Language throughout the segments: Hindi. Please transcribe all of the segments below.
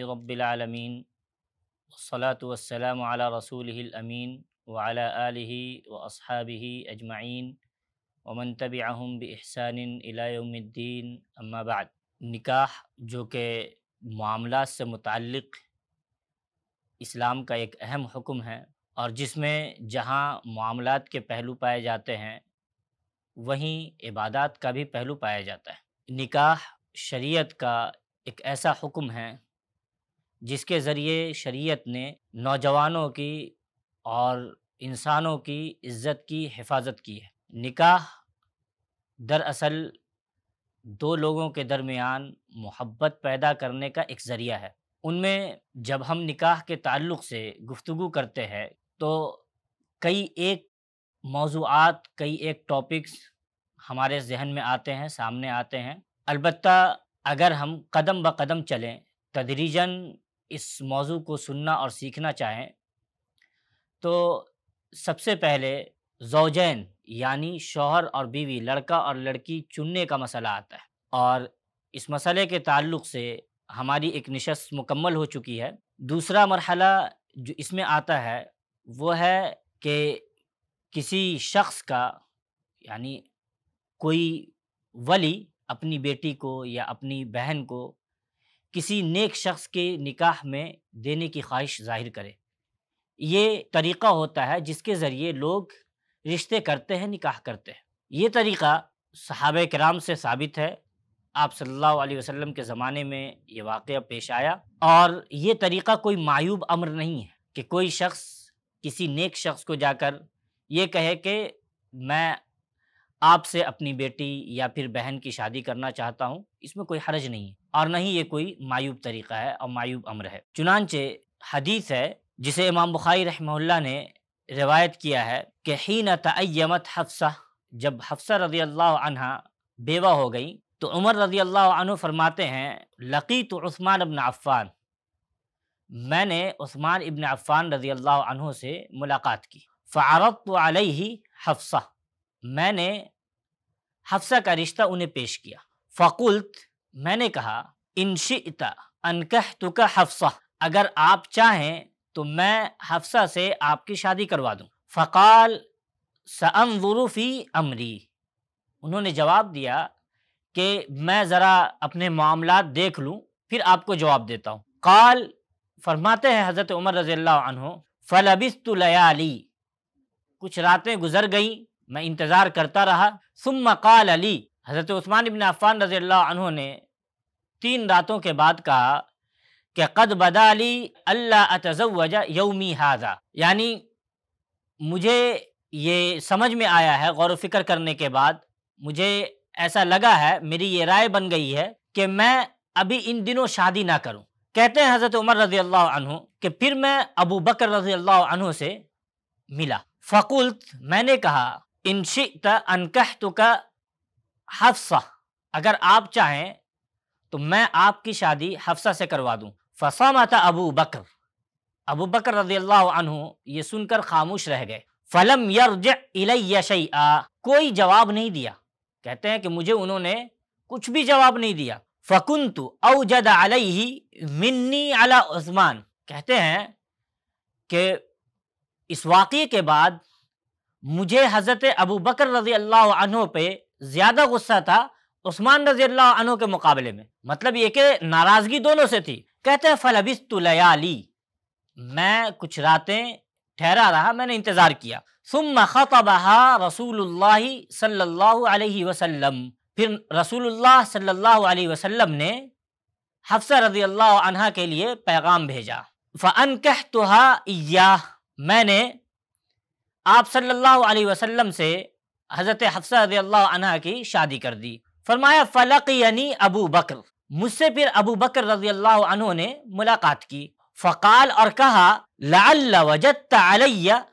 रबालमीन वसलात वसलाम आला रसूल अमीन वाला आलि व असहाबि अजमाइन वमन तब आहम बहसान इलाउमद्दीन अम्माबाद निकाह जो कि मामला से मुतक़ इस्लाम का एक अहम हुक्म है और जिसमें जहाँ मामला के पहलू पाए जाते हैं वहीं इबादत का भी पहलू पाया जाता है निकाह शरीयत का एक ऐसा हुक्म है जिसके ज़रिए शरीयत ने नौजवानों की और इंसानों की इज्जत की हिफाजत की है निकाह दरअसल दो लोगों के दरमियान मोहब्बत पैदा करने का एक ज़रिया है उनमें जब हम निकाह के ताल्लुक़ से गुफ्तु करते हैं तो कई एक मौजूद कई एक टॉपिक्स हमारे जहन में आते हैं सामने आते हैं अलबत् अगर हम कदम ब कदम चलें तदरीजन इस मौजू को सुनना और सीखना चाहें तो सबसे पहले जोजैन यानी शोहर और बीवी लड़का और लड़की चुनने का मसला आता है और इस मसले के ताल्लुक से हमारी एक नशस्त मुकम्मल हो चुकी है दूसरा मरहला जो इसमें आता है वो है कि किसी शख्स का यानी कोई वली अपनी बेटी को या अपनी बहन को किसी नेक शख्स के निकाह में देने की ख्वाहिश जाहिर करे ये तरीक़ा होता है जिसके ज़रिए लोग रिश्ते करते हैं निकाह करते हैं ये तरीक़ा सहाब कराम से साबित है आप सल्लल्लाहु अलैहि वसल्लम के ज़माने में ये वाक़ पेश आया और ये तरीक़ा कोई मायूब अमर नहीं है कि कोई शख्स किसी नेक शख्स को जाकर ये कहे कि मैं आपसे अपनी बेटी या फिर बहन की शादी करना चाहता हूँ इसमें कोई हरज नहीं है और न ही ये कोई मायूब तरीका है और मायूब अम्र है चुनानचे हदीस है जिसे इमाम बुखारी रहमल्ला ने रिवायत किया है कि ही न तयमत हफ्सा जब हफ्सा रजी अल्लाह अनहा बेवा हो गई तो उमर रजी अल्लाह अनु फरमाते हैं लकी तो उस्मान अबन अफ़ान मैंने उस्मान इबन अफ़ान रजी अल्लाह अनु से मुलाकात की फ़ारत तो ही हफ्सा मैंने हफ्सा का रिश्ता उन्हें पेश किया फ़कुल्त मैंने कहा इनशिता अनकह तुका हफ्सा अगर आप चाहें तो मैं हफ्सा से आपकी शादी करवा दूँ फ़काल समुरूफ़ी अमरी उन्होंने जवाब दिया कि मैं ज़रा अपने मामला देख लूँ फिर आपको जवाब देता हूँ काल फरमाते हैं हज़रत उमर रज़ी अल्लाह कुछ रातें गुजर गईं मैं इंतज़ार करता रहा सुम काल अली हज़रत उस्मान इबन अफ़ान रज़ी अल्लाह ने तीन रातों के बाद कहा कि कद बदा अली अल्लाह तजवजा यौमी हाजा यानी मुझे ये समझ में आया है गौर फिक्र करने के बाद मुझे ऐसा लगा है मेरी ये राय बन गई है कि मैं अभी इन दिनों शादी ना करूं कहते हैं हज़रत उमर रजी अल्लाह कि फिर मैं अबू बकर रजी अल्लाह से मिला फ़कुल्त मैंने कहा इनशित अनकह तुका हफ्सा अगर आप चाहें तो मैं आपकी शादी हफ्सा से करवा दूं फसामत अबू बकर अबू बकर रजी अल्लाह ये सुनकर खामोश रह गए फलम यर्ज इलैशई कोई जवाब नहीं दिया कहते हैं कि मुझे उन्होंने कुछ भी जवाब नहीं दिया फकुंतु अवजद अलही मिन्नी अला उस्मान कहते हैं कि इस वाक़े के बाद मुझे हज़रत अबू बकर रजी अल्लाह अनु पे ज़्यादा गुस्सा था उस्मान रजी अल्लाह अनु के मुकाबले में मतलब ये कि नाराज़गी दोनों से थी कहते हैं फलबिस तुलयाली मैं कुछ रातें ठहरा रहा मैंने इंतज़ार किया सुम खबहा रसूलुल्लाह सल्लल्लाहु अलैहि फिर रसूलुल्लाह सल्लल्लाहु अलैहि वसल्लम ने हफ्सा रजी अल्लाह के लिए पैगाम भेजा फ़न कह तो मैंने आप सल्लल्लाहु अलैहि वसल्लम से हज़रत हफ्सा रदी अल्लाह की शादी कर दी फरमाया फ़लक यानी अबू बकर मुझसे फिर अबू बकर रजी अल्लाह ने मुलाकात की फ़काल और कहा लाल वजत अलैया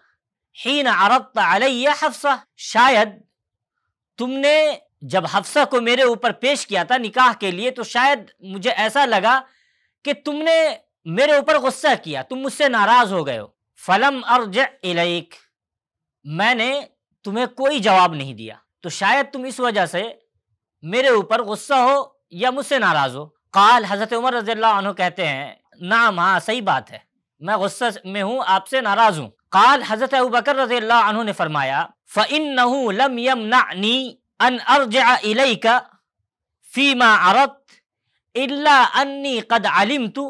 हीन अरत अलैया हफ्सा शायद तुमने जब हफ्सा को मेरे ऊपर पेश किया था निकाह के लिए तो शायद मुझे ऐसा लगा कि तुमने मेरे ऊपर गुस्सा किया तुम मुझसे नाराज़ हो गए हो फलम अर्ज इलेक मैंने तुम्हें कोई जवाब नहीं दिया तो शायद तुम इस वजह से मेरे ऊपर गुस्सा हो या मुझसे नाराज हो काल हजरत उमर रजील्ला कहते हैं नाम हाँ सही बात है मैं गुस्सा में हूँ आपसे नाराज हूँ काल हजरत अबू बकर रजील्ला ने फरमाया फ़िन लम यम नी अन अर्जाई का फ़ीमा अरत इल्ला अन्नी कद अलिम तु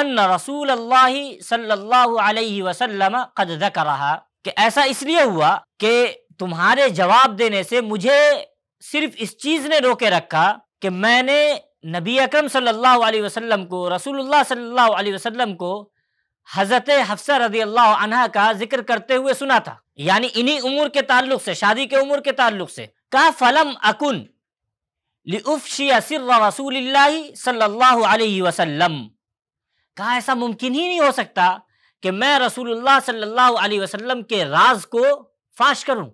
अन रसूल अल्लाह सल्लल्लाहु अलैहि वसल्लम कद दकरहा कि ऐसा इसलिए हुआ कि तुम्हारे जवाब देने से मुझे सिर्फ इस चीज ने रोके रखा कि मैंने नबी अकरम सल्लल्लाहु अलैहि वसल्लम को रसूलुल्लाह सल्लल्लाहु अलैहि वसल्लम को हज़रत हफ्सा रजी अल्लाह अनहा का जिक्र करते हुए सुना था यानी इन्हीं उम्र के ताल्लुक से शादी के उम्र के ताल्लुक से कहा फलम अकुन रसूल सल्लल्लाहु अलैहि वसल्लम कहा ऐसा मुमकिन ही नहीं हो सकता कि मैं रसूलुल्लाह सल्लल्लाहु अलैहि वसल्लम के राज को फाश करूं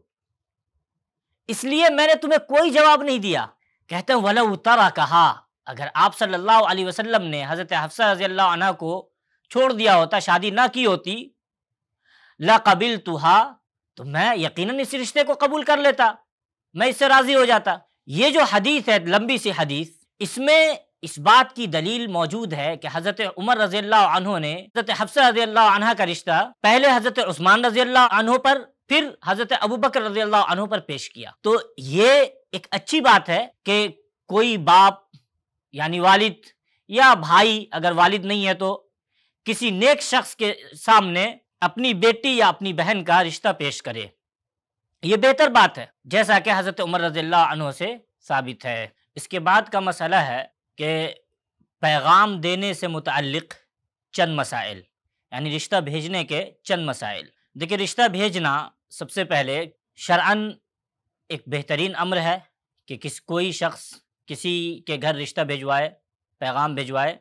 इसलिए मैंने तुम्हें कोई जवाब नहीं दिया कहते हैं वला उतारा कहा अगर आप सल्लल्लाहु अलैहि वसल्लम ने हज़रत हफ्सा रजी अल्लाह को छोड़ दिया होता शादी ना की होती ला कबिल तुहा तो मैं यकीनन इस रिश्ते को कबूल कर लेता मैं इससे राज़ी हो जाता ये जो हदीस है लंबी सी हदीस इसमें इस बात की दलील मौजूद है कि हज़रत उमर रजी अल्लाह ने हज़रत हफ्सा रजी अल्लाह का रिश्ता पहले हज़रत उस्मान रजी अल्लाह पर फिर हज़रत अबू बकर रजी अल्लाह पर पेश किया तो ये एक अच्छी बात है कि कोई बाप यानी वालिद या भाई अगर वालिद नहीं है तो किसी नेक शख्स के सामने अपनी बेटी या अपनी बहन का रिश्ता पेश करे ये बेहतर बात है जैसा कि हज़रत उमर रजील्ला से साबित है इसके बाद का मसला है कि पैगाम देने से मुतक चंद मसाइल यानी रिश्ता भेजने के चंद मसाइल देखिए रिश्ता भेजना सबसे पहले शरअन एक बेहतरीन अम्र है कि किस कोई शख्स किसी के घर रिश्ता भिजवाए पैगाम भिजवाए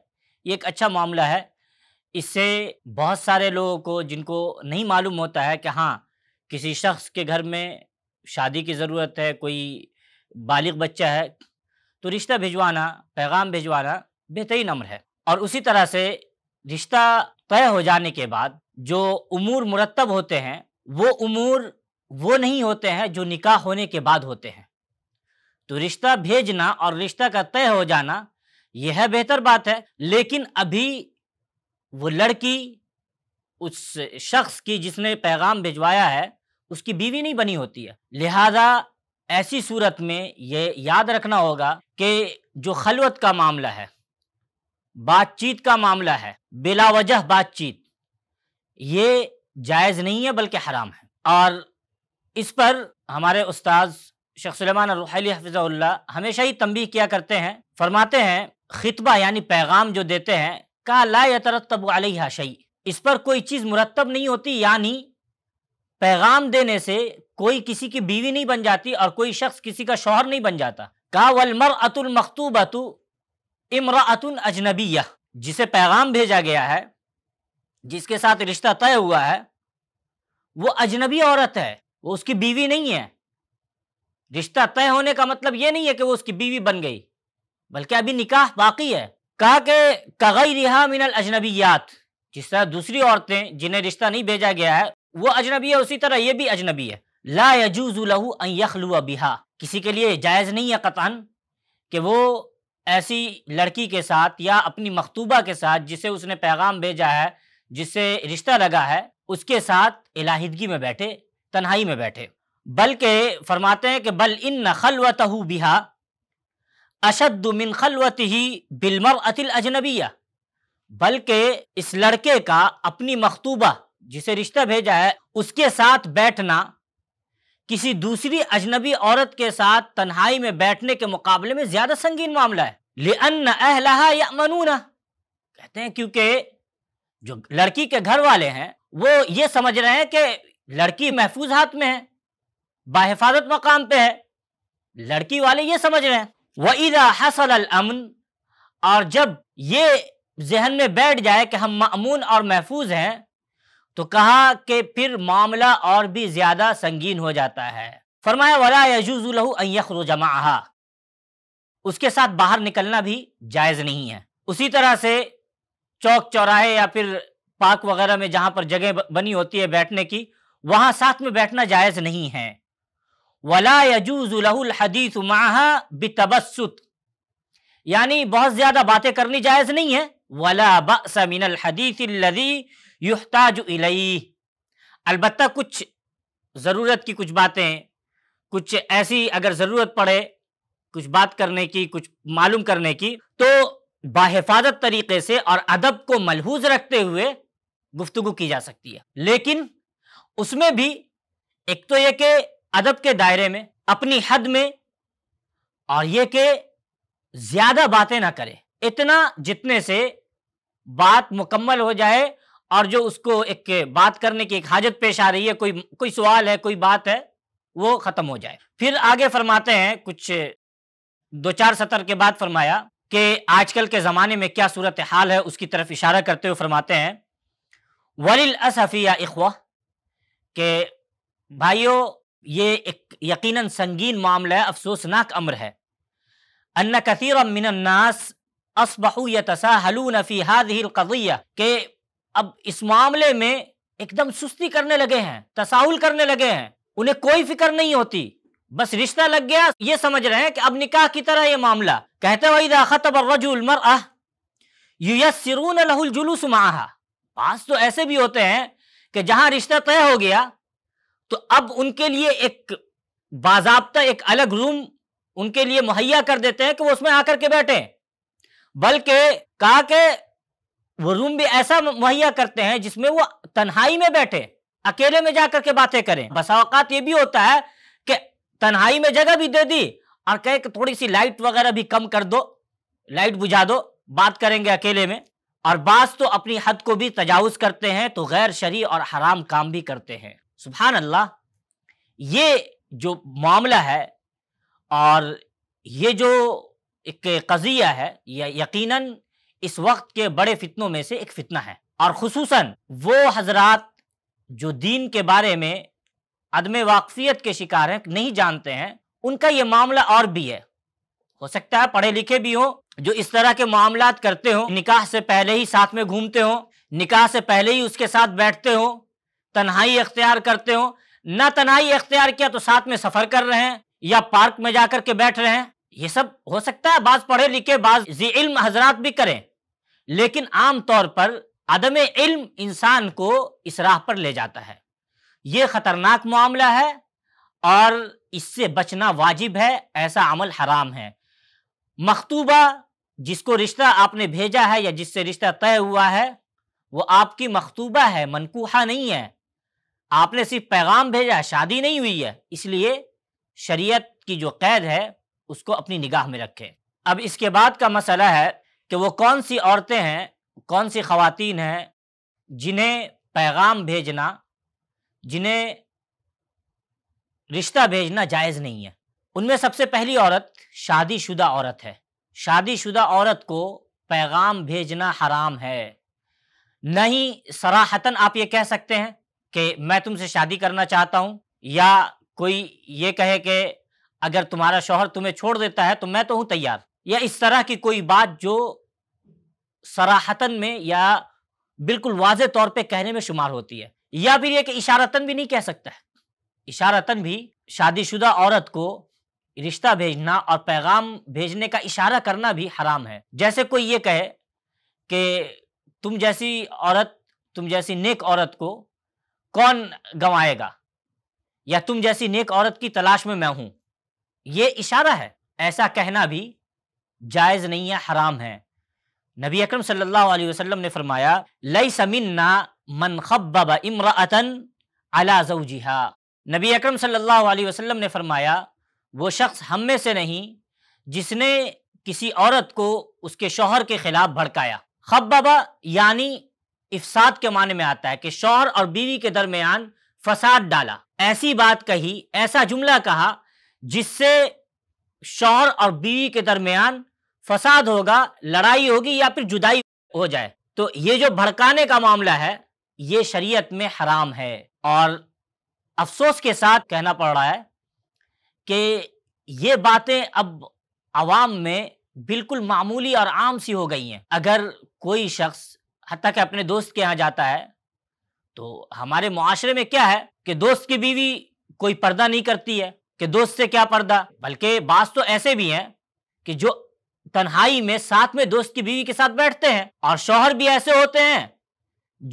ये एक अच्छा मामला है इससे बहुत सारे लोगों को जिनको नहीं मालूम होता है कि हाँ किसी शख्स के घर में शादी की ज़रूरत है कोई बालिग बच्चा है तो रिश्ता भिजवाना पैगाम भिजवाना बेहतरीन अमर है और उसी तरह से रिश्ता तय हो जाने के बाद जो उमूर मुरतब होते हैं वो उमूर वो नहीं होते हैं जो निकाह होने के बाद होते हैं तो रिश्ता भेजना और रिश्ता का तय हो जाना यह बेहतर बात है लेकिन अभी वो लड़की उस शख्स की जिसने पैगाम भिजवाया है उसकी बीवी नहीं बनी होती है लिहाजा ऐसी सूरत में ये याद रखना होगा कि जो खलवत का मामला है बातचीत का मामला है बिलावजह बातचीत ये जायज़ नहीं है बल्कि हराम है और इस पर हमारे उस्ताद शेख सलमान रूहली हफिज़ल्ला हमेशा ही तंबी किया करते हैं फरमाते हैं खितबा यानी पैगाम जो देते हैं का ला यतरतब अलहा शई इस पर कोई चीज़ मुरतब नहीं होती यानी पैगाम देने से कोई किसी की बीवी नहीं बन जाती और कोई शख्स किसी का शोहर नहीं बन जाता का वलमर अतुल मखतूबतु इमरातुल अजनबी जिसे पैगाम भेजा गया है जिसके साथ रिश्ता तय हुआ है वो अजनबी औरत है वो उसकी बीवी नहीं है रिश्ता तय होने का मतलब ये नहीं है कि वो उसकी बीवी बन गई बल्कि अभी निकाह बाकी है कहा के कगई रिहा मिनल अजनबीयात जिस तरह दूसरी औरतें जिन्हें रिश्ता नहीं भेजा गया है वो अजनबी है उसी तरह ये भी अजनबी है ला यजूज़लहू अन बिहा किसी के लिए जायज़ नहीं है कतान कि वो ऐसी लड़की के साथ या अपनी मकतूबा के साथ जिसे उसने पैगाम भेजा है जिससे रिश्ता लगा है उसके साथ इलाहिदगी में बैठे तन्हाई में बैठे बल्कि फरमाते हैं कि बल इन न खलवत बिहा अशद मिन खलवत ही बिलमर अतिल अजनबिया बल्कि इस लड़के का अपनी मकतूबा जिसे रिश्ता भेजा है उसके साथ बैठना किसी दूसरी अजनबी औरत के साथ तन्हाई में बैठने के मुकाबले में ज्यादा संगीन मामला है ले अन्न अहलहा या मनूना कहते हैं क्योंकि जो लड़की के घर वाले हैं वो ये समझ रहे हैं कि लड़की महफूज हाथ में है बाहिफाजत मकाम पे है लड़की वाले ये समझ रहे हैं वईदा हसल अमन और जब ये जहन में बैठ जाए कि हम मामून और महफूज हैं तो कहा कि फिर मामला और भी ज्यादा संगीन हो जाता है फरमाया वला जमा उसके साथ बाहर निकलना भी जायज़ नहीं है उसी तरह से चौक चौराहे या फिर पार्क वगैरह में जहां पर जगह बनी होती है बैठने की वहां साथ में बैठना जायज़ नहीं है वला यजूजलहदीस माह बतबसुत यानी बहुत ज़्यादा बातें करनी जायज़ नहीं है वला बसमिनल हदीस युहताज इलई अलबत् कुछ ज़रूरत की कुछ बातें कुछ ऐसी अगर ज़रूरत पड़े कुछ बात करने की कुछ मालूम करने की तो बाहिफाजत तरीके से और अदब को मलहूज रखते हुए गुफ्तगु की जा सकती है लेकिन उसमें भी एक तो यह कि अदब के दायरे में अपनी हद में और यह कि ज्यादा बातें ना करें इतना जितने से बात मुकम्मल हो जाए और जो उसको एक बात करने की एक हाजत पेश आ रही है कोई कोई सवाल है कोई बात है वो ख़त्म हो जाए फिर आगे फरमाते हैं कुछ दो चार सतर के बाद फरमाया कि आजकल के ज़माने में क्या सूरत हाल है उसकी तरफ इशारा करते हुए फरमाते हैं वलिल असफिया इखवा के भाइयों ये एक यकीनन संगीन मामला है अफसोसनाक अम्र है अन्ना कसीर मिनन्नास असबहू नफी हाद ही के अब इस मामले में एकदम सुस्ती करने लगे हैं तसाहुल करने लगे हैं उन्हें कोई फिक्र नहीं होती बस रिश्ता लग गया ये समझ रहे हैं कि अब निकाह की तरह ये मामला कहते वही जुलूस माहा पास तो ऐसे भी होते हैं कि जहां रिश्ता तय हो गया तो अब उनके लिए एक बाजाबता एक अलग रूम उनके लिए मुहैया कर देते हैं कि वो उसमें आकर के बैठे बल्कि कहा के वो रूम भी ऐसा मुहैया करते हैं जिसमें वो तन्हाई में बैठे अकेले में जाकर के बातें करें बसाओकात ये भी होता है कि तन्हाई में जगह भी दे दी और कहे कि थोड़ी सी लाइट वगैरह भी कम कर दो लाइट बुझा दो बात करेंगे अकेले में और बास तो अपनी हद को भी तजावज़ करते हैं तो गैर शरी और हराम काम भी करते हैं सुबहान अल्लाह ये जो मामला है और ये जो एक कज़िया है यह यकीनन इस वक्त के बड़े फितनों में से एक फितना है और खसूस वो हजरात जो दीन के बारे में अदम वाकफियत के शिकार हैं नहीं जानते हैं उनका ये मामला और भी है हो सकता है पढ़े लिखे भी हो जो इस तरह के मामला करते हो निकाह से पहले ही साथ में घूमते हो निकाह से पहले ही उसके साथ बैठते हो तन्हाई अख्तियार करते हो ना तन्हाई अख्तियार किया तो साथ में सफर कर रहे हैं या पार्क में जाकर के बैठ रहे हैं ये सब हो सकता है बाज पढ़े लिखे बाज इल्म हजरात भी करें लेकिन आमतौर पर अदम इल्म इंसान को इस राह पर ले जाता है ये ख़तरनाक मामला है और इससे बचना वाजिब है ऐसा अमल हराम है मखतूबा जिसको रिश्ता आपने भेजा है या जिससे रिश्ता तय हुआ है वो आपकी मखतूबा है मनकूहा नहीं है आपने सिर्फ पैगाम भेजा है शादी नहीं हुई है इसलिए शरीयत की जो कैद है उसको अपनी निगाह में रखें अब इसके बाद का मसला है कि वो कौन सी औरतें हैं कौन सी खातन हैं जिन्हें पैगाम भेजना जिन्हें रिश्ता भेजना जायज़ नहीं है उनमें सबसे पहली औरत शादीशुदा औरत है शादीशुदा औरत को पैगाम भेजना हराम है नहीं सराहतन आप ये कह सकते हैं कि मैं तुमसे शादी करना चाहता हूँ या कोई ये कहे कि अगर तुम्हारा शोहर तुम्हें छोड़ देता है तो मैं तो हूँ तैयार या इस तरह की कोई बात जो सराहतन में या बिल्कुल वाज तौर पे कहने में शुमार होती है या फिर यह इशारतन भी नहीं कह सकता है इशारतन भी शादीशुदा औरत को रिश्ता भेजना और पैगाम भेजने का इशारा करना भी हराम है जैसे कोई ये कहे कि तुम जैसी औरत तुम जैसी नेक औरत को कौन गंवाएगा या तुम जैसी नेक औरत की तलाश में मैं हूं ये इशारा है ऐसा कहना भी जायज़ नहीं है हराम है नबी अकरम सल्लल्लाहु अलैहि वसल्लम ने फरमाया लई समिन्ना मन खब्बा इमरातन अला जऊजिहा नबी अकरम सल्लल्लाहु अलैहि वसल्लम ने फरमाया वो शख्स हम में से नहीं जिसने किसी औरत को उसके शोहर के ख़िलाफ़ भड़काया खब्बा यानी इफसाद के माने में आता है कि शोहर और बीवी के दरमियान फसाद डाला ऐसी बात कही ऐसा जुमला कहा जिससे शौर और बीवी के दरमियान फसाद होगा लड़ाई होगी या फिर जुदाई हो जाए तो ये जो भड़काने का मामला है ये शरीयत में हराम है और अफसोस के साथ कहना पड़ रहा है कि ये बातें अब आवाम में बिल्कुल मामूली और आम सी हो गई हैं अगर कोई शख्स हती कि अपने दोस्त के यहाँ जाता है तो हमारे माशरे में क्या है कि दोस्त की बीवी कोई पर्दा नहीं करती है कि दोस्त से क्या पर्दा बल्कि बास तो ऐसे भी हैं कि जो तन्हाई में साथ में दोस्त की बीवी के साथ बैठते हैं और शोहर भी ऐसे होते हैं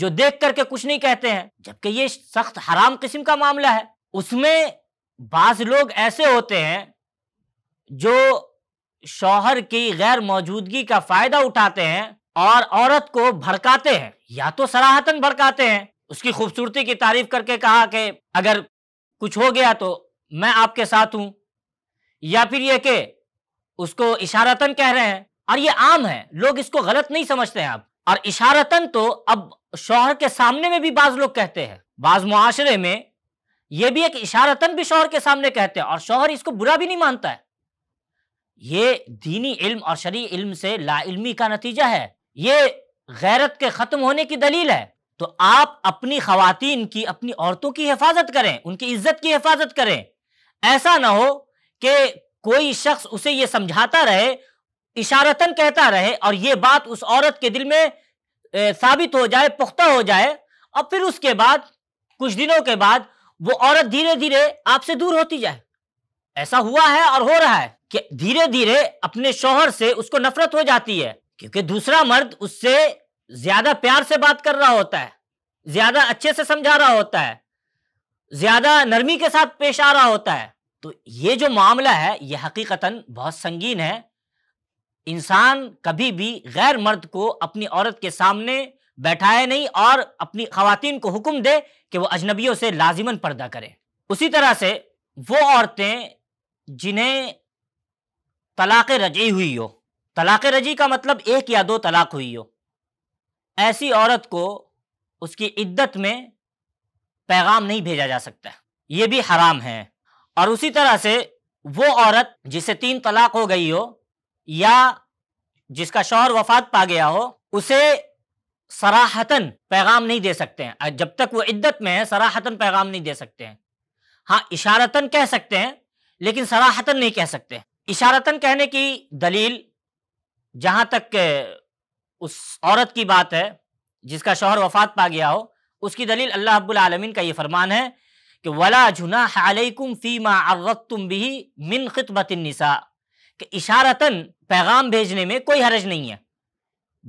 जो देख करके कुछ नहीं कहते हैं जबकि ये सख्त हराम किस्म का मामला है उसमें बाज लोग ऐसे होते हैं जो शोहर की गैर मौजूदगी का फायदा उठाते हैं और औरत को भड़काते हैं या तो सराहतन भड़काते हैं उसकी खूबसूरती की तारीफ करके कहा कि अगर कुछ हो गया तो मैं आपके साथ हूं या फिर यह के उसको इशारतन कह रहे हैं और ये आम है लोग इसको गलत नहीं समझते हैं आप और इशारतन तो अब शोहर के सामने में भी बाज लोग कहते हैं बाज मुआरे में यह भी एक इशारतन भी शोहर के सामने कहते हैं और शोहर इसको बुरा भी नहीं मानता है ये दीनी इल्म और शरी इल्म से लाइल्मी का नतीजा है ये गैरत के ख़त्म होने की दलील है तो आप अपनी खातन की अपनी औरतों की हिफाजत करें उनकी इज्जत की हिफाजत करें ऐसा ना हो कि कोई शख्स उसे यह समझाता रहे इशारतन कहता रहे और ये बात उस औरत के दिल में साबित हो जाए पुख्ता हो जाए और फिर उसके बाद कुछ दिनों के बाद वो औरत धीरे धीरे आपसे दूर होती जाए ऐसा हुआ है और हो रहा है कि धीरे धीरे अपने शोहर से उसको नफरत हो जाती है क्योंकि दूसरा मर्द उससे ज्यादा प्यार से बात कर रहा होता है ज्यादा अच्छे से समझा रहा होता है ज्यादा नरमी के साथ पेश आ रहा होता है तो ये जो मामला है ये हकीकता बहुत संगीन है इंसान कभी भी गैर मर्द को अपनी औरत के सामने बैठाए नहीं और अपनी खातन को हुक्म दे कि वो अजनबियों से लाजिमन पर्दा करें उसी तरह से वो औरतें जिन्हें तलाक रजी हुई हो तलाक रजी का मतलब एक या दो तलाक हुई हो ऐसी औरत को उसकी इद्दत में पैगाम नहीं भेजा जा सकता ये भी हराम है और उसी तरह से वो औरत जिसे तीन तलाक हो गई हो या जिसका शोहर वफात पा गया हो उसे सराहतन पैगाम नहीं दे सकते हैं जब तक वो इद्दत में है सराहतन पैगाम नहीं दे सकते हैं हाँ इशारतन कह सकते हैं लेकिन सराहतन नहीं कह सकते इशारतन कहने की दलील जहाँ तक उस औरत की बात है जिसका शोहर वफात पा गया हो उसकी दलील अल्लाह रब्बुल आलमीन का ये फरमान है कि वला जुना फ़ीमा अवक्तुम भी मिन खितबत निसा कि इशारतन पैगाम भेजने में कोई हरज नहीं है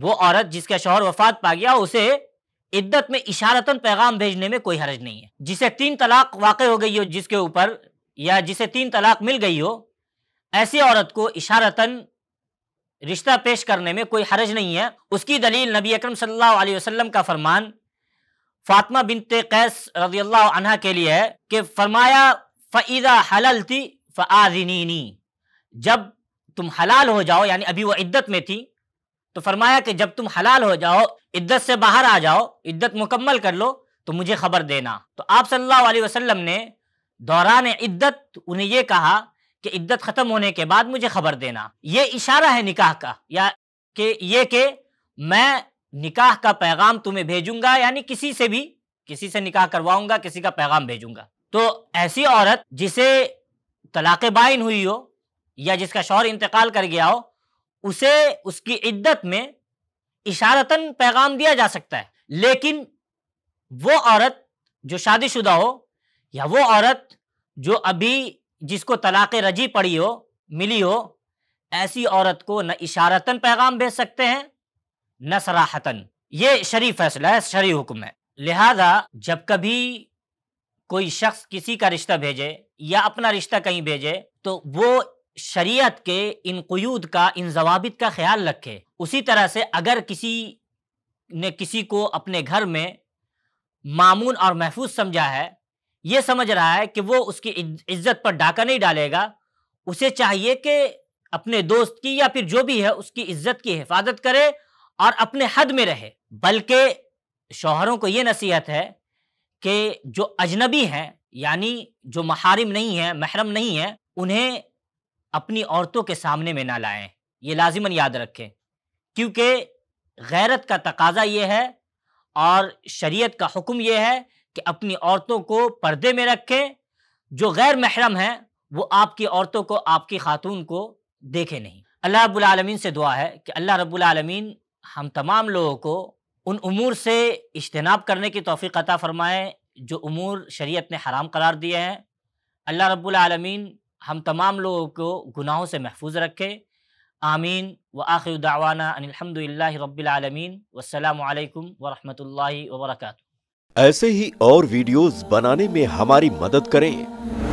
वो औरत जिसका शोहर वफात पा गया उसे इद्दत में इशारतन पैगाम भेजने में कोई हरज नहीं है जिसे तीन तलाक वाक़ हो गई हो जिसके ऊपर या जिसे तीन तलाक मिल गई हो ऐसी औरत को इशारतन रिश्ता पेश करने में कोई हरज नहीं है उसकी दलील नबी अकरम सल्लल्लाहु अलैहि वसल्लम का फरमान फातमा बिनते कैस रजी अल्लाह के लिए है कि फरमाया फ़ैज़ा हलल थी फ़ाजिनी जब तुम हलाल हो जाओ यानी अभी वो इद्दत में थी तो फरमाया कि जब तुम हलाल हो जाओ इद्दत से बाहर आ जाओ इद्दत मुकम्मल कर लो तो मुझे खबर देना तो आप सल्लल्लाहु अलैहि वसल्लम ने दौरान इद्दत उन्हें यह कहा कि इद्दत ख़त्म होने के बाद मुझे खबर देना ये इशारा है निकाह का या कि ये कि मैं निकाह का पैगाम तुम्हें भेजूंगा यानी किसी से भी किसी से निकाह करवाऊंगा किसी का पैगाम भेजूंगा तो ऐसी औरत जिसे तलाक बाइन हुई हो या जिसका शौहर इंतकाल कर गया हो उसे उसकी इद्दत में इशारतन पैगाम दिया जा सकता है लेकिन वो औरत जो शादीशुदा हो या वो औरत जो अभी जिसको तलाक रजी पड़ी हो मिली हो ऐसी औरत को न इशारतन पैगाम भेज सकते हैं न सराहतन ये शरी फैसला है शरी हुक्म है लिहाजा जब कभी कोई शख्स किसी का रिश्ता भेजे या अपना रिश्ता कहीं भेजे तो वो शरीयत के इन कयूद का इन जवाबित का ख्याल रखे उसी तरह से अगर किसी ने किसी को अपने घर में मामून और महफूज समझा है ये समझ रहा है कि वो उसकी इज्जत पर डाका नहीं डालेगा उसे चाहिए कि अपने दोस्त की या फिर जो भी है उसकी इज्जत की हिफाजत करे और अपने हद में रहे बल्कि शोहरों को ये नसीहत है कि जो अजनबी हैं यानी जो महारिम नहीं है महरम नहीं है उन्हें अपनी औरतों के सामने में ना लाएं ये लाजिमन याद रखें क्योंकि गैरत का तकाजा ये है और शरीयत का हुक्म ये है कि अपनी औरतों को पर्दे में रखें जो गैर महरम हैं वो आपकी औरतों को आपकी खातून को देखे नहीं अल्लाह रब्बुल आलमीन से दुआ है कि अल्लाह रब्बुल आलमीन हम तमाम लोगों को उन उमूर से इजतनाब करने की तोफ़ी अता फ़रमाएँ जो उमूर शरीयत ने हराम करार दिए हैं अल्लाह रबालमीन हम तमाम लोगों को गुनाहों से महफूज रखे आमीन व आखिर दावाना अनिलहमदिल्ला रबालमीन वालकम वरहल वर्क ऐसे ही और वीडियोज़ बनाने में हमारी मदद करें